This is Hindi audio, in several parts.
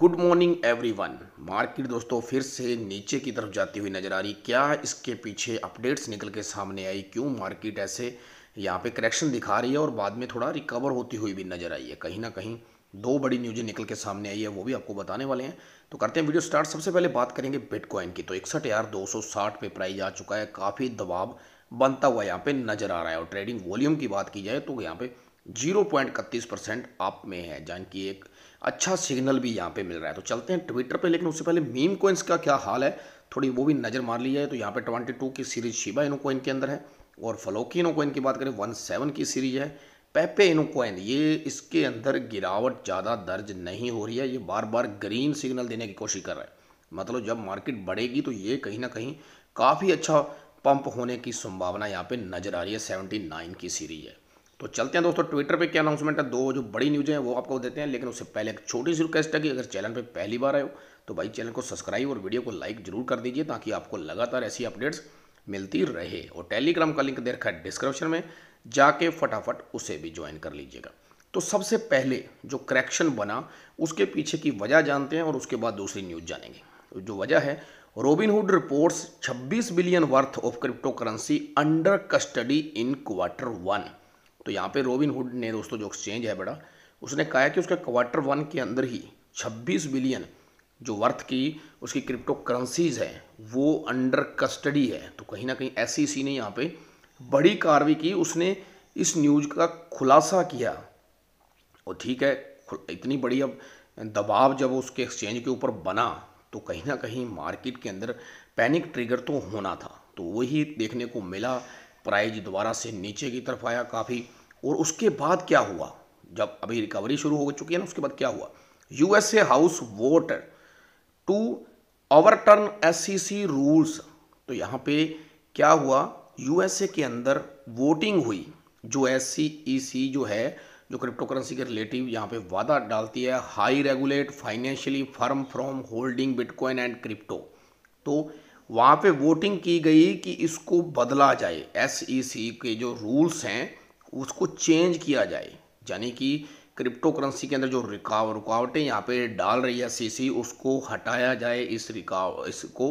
गुड मॉर्निंग एवरीवन मार्केट दोस्तों फिर से नीचे की तरफ जाती हुई नज़र आ रही क्या इसके पीछे अपडेट्स निकल के सामने आई क्यों मार्केट ऐसे यहाँ पे करेक्शन दिखा रही है और बाद में थोड़ा रिकवर होती हुई भी नज़र आई है कहीं ना कहीं दो बड़ी न्यूज़ें निकल के सामने आई है वो भी आपको बताने वाले हैं तो करते हैं वीडियो स्टार्ट सबसे पहले बात करेंगे बिटकॉइन की तो इकसठ हज़ार दो सौ साठ पे प्राइज आ चुका है काफ़ी दबाव बनता हुआ यहाँ पे नज़र आ रहा है और ट्रेडिंग वॉल्यूम की बात की जाए तो यहाँ पे जीरो पॉइंट इकतीस परसेंट आप में है जान की एक अच्छा सिग्नल भी यहाँ पे मिल रहा है तो चलते हैं ट्विटर पे लेकिन उससे पहले मीम कोइंस का क्या हाल है थोड़ी वो भी नज़र मार ली है तो यहाँ पे ट्वेंटी टू की सीरीज शिबा इनो कोइन के अंदर है और फलोकी कोइन की बात करें वन सेवन की सीरीज है पेपे इनो कोइन ये इसके अंदर गिरावट ज़्यादा दर्ज नहीं हो रही है ये बार बार ग्रीन सिग्नल देने की कोशिश कर रहा है मतलब जब मार्केट बढ़ेगी तो ये कहीं ना कहीं काफ़ी अच्छा पंप होने की संभावना यहाँ पे नज़र आ रही है सेवेंटी नाइन की सीरीज है तो चलते हैं दोस्तों ट्विटर पे क्या अनाउंसमेंट है दो जो बड़ी न्यूज है वो आपको देते हैं लेकिन उससे पहले एक छोटी सी रिक्वेस्ट है कि अगर चैनल पे पहली बार आए हो तो भाई चैनल को सब्सक्राइब और वीडियो को लाइक जरूर कर दीजिए ताकि आपको लगातार ऐसी अपडेट्स मिलती रहे और टेलीग्राम का लिंक दे रखा है डिस्क्रिप्शन में जाके फटाफट उसे भी ज्वाइन कर लीजिएगा तो सबसे पहले जो करेक्शन बना उसके पीछे की वजह जानते हैं और उसके बाद दूसरी न्यूज़ जानेंगे जो वजह है Robinhood reports 26 billion worth of crypto currency under custody in quarter one तो यहाँ पे रॉबिन हुड ने दोस्तों जो एक्सचेंज है बड़ा उसने कहा है कि उसके क्वार्टर वन के अंदर ही 26 बिलियन जो वर्थ की उसकी क्रिप्टो करेंसीज है वो अंडर कस्टडी है तो कहीं ना कहीं सी e ने यहाँ पे बड़ी कार्रवाई की उसने इस न्यूज का खुलासा किया और ठीक है इतनी बड़ी अब दबाव जब उसके एक्सचेंज के ऊपर बना तो कहीं ना कहीं मार्केट के अंदर पैनिक ट्रिगर तो होना था तो वही देखने को मिला प्राइज दोबारा से नीचे की तरफ आया काफ़ी और उसके बाद क्या हुआ जब अभी रिकवरी शुरू हो चुकी है ना उसके बाद क्या हुआ USA house vote to overturn SEC rules तो यहाँ पे क्या हुआ यूएसए के अंदर वोटिंग हुई जो एस सी e जो है जो क्रिप्टो करेंसी के रिलेटिव यहाँ पे वादा डालती है high regulate financially firm from holding bitcoin and crypto तो वहाँ पे वोटिंग की गई कि इसको बदला जाए एस e के जो रूल्स हैं उसको चेंज किया जाए यानी कि क्रिप्टो करेंसी के अंदर जो रिकाव रुकावटें यहाँ पे डाल रही है सीसी e उसको हटाया जाए इस रिकाव इसको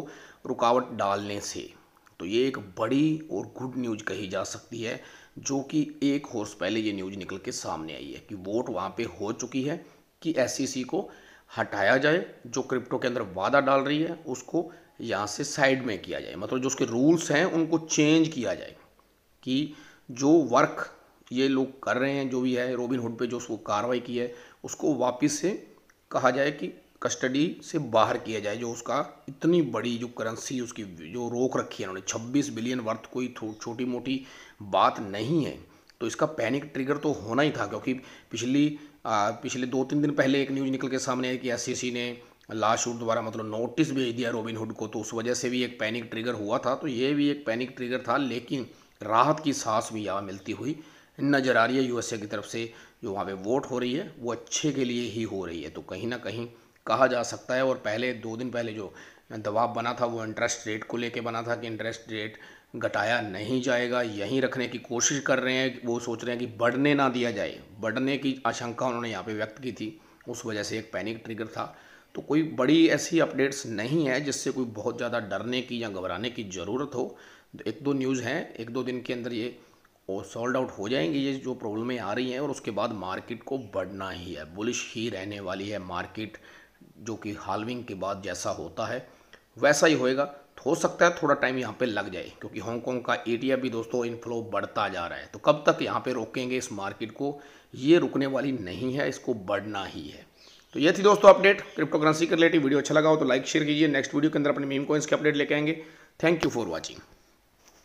रुकावट डालने से तो ये एक बड़ी और गुड न्यूज कही जा सकती है जो कि एक होर्स पहले ये न्यूज निकल के सामने आई है कि वोट वहाँ पे हो चुकी है कि एस e को हटाया जाए जो क्रिप्टो के अंदर वादा डाल रही है उसको यहाँ से साइड में किया जाए मतलब जो उसके रूल्स हैं उनको चेंज किया जाए कि जो वर्क ये लोग कर रहे हैं जो भी है रोबिन हुड पे जो उसको कार्रवाई की है उसको वापस से कहा जाए कि कस्टडी से बाहर किया जाए जो उसका इतनी बड़ी जो करेंसी उसकी जो रोक रखी है उन्होंने 26 बिलियन वर्थ कोई छोटी मोटी बात नहीं है तो इसका पैनिक ट्रिगर तो होना ही था क्योंकि पिछली आ, पिछले दो तीन दिन पहले एक न्यूज़ निकल के सामने आई कि एस ने लास्ट शूट द्वारा मतलब नोटिस भेज दिया रॉबिनहुड को तो उस वजह से भी एक पैनिक ट्रिगर हुआ था तो ये भी एक पैनिक ट्रिगर था लेकिन राहत की सांस भी यहाँ मिलती हुई नज़र आ रही है यूएसए की तरफ से जो वहाँ पे वोट हो रही है वो अच्छे के लिए ही हो रही है तो कहीं ना कहीं कहा जा सकता है और पहले दो दिन पहले जो दबाव बना था वो इंटरेस्ट रेट को लेके बना था कि इंटरेस्ट रेट घटाया नहीं जाएगा यहीं रखने की कोशिश कर रहे हैं वो सोच रहे हैं कि बढ़ने ना दिया जाए बढ़ने की आशंका उन्होंने यहाँ पे व्यक्त की थी उस वजह से एक पैनिक ट्रिगर था तो कोई बड़ी ऐसी अपडेट्स नहीं है जिससे कोई बहुत ज़्यादा डरने की या घबराने की ज़रूरत हो एक दो न्यूज़ हैं एक दो दिन के अंदर ये सॉल्ड आउट हो जाएंगी ये जो प्रॉब्लमें आ रही हैं और उसके बाद मार्केट को बढ़ना ही है बुलिश ही रहने वाली है मार्केट जो कि हालविंग के बाद जैसा होता है वैसा ही होएगा तो हो सकता है थोड़ा टाइम यहाँ पे लग जाए क्योंकि हांगकांग का ए भी दोस्तों इनफ्लो बढ़ता जा रहा है तो कब तक यहाँ पे रोकेंगे इस मार्केट को ये रुकने वाली नहीं है इसको बढ़ना ही है तो ये थी दोस्तों अपडेट क्रिप्टो करेंसी के रिलेटेड वीडियो अच्छा लगा हो तो लाइक शेयर कीजिए नेक्स्ट वीडियो के अंदर अपने मीम कोइंस के अपडेट लेके आएंगे थैंक यू फॉर वॉचिंग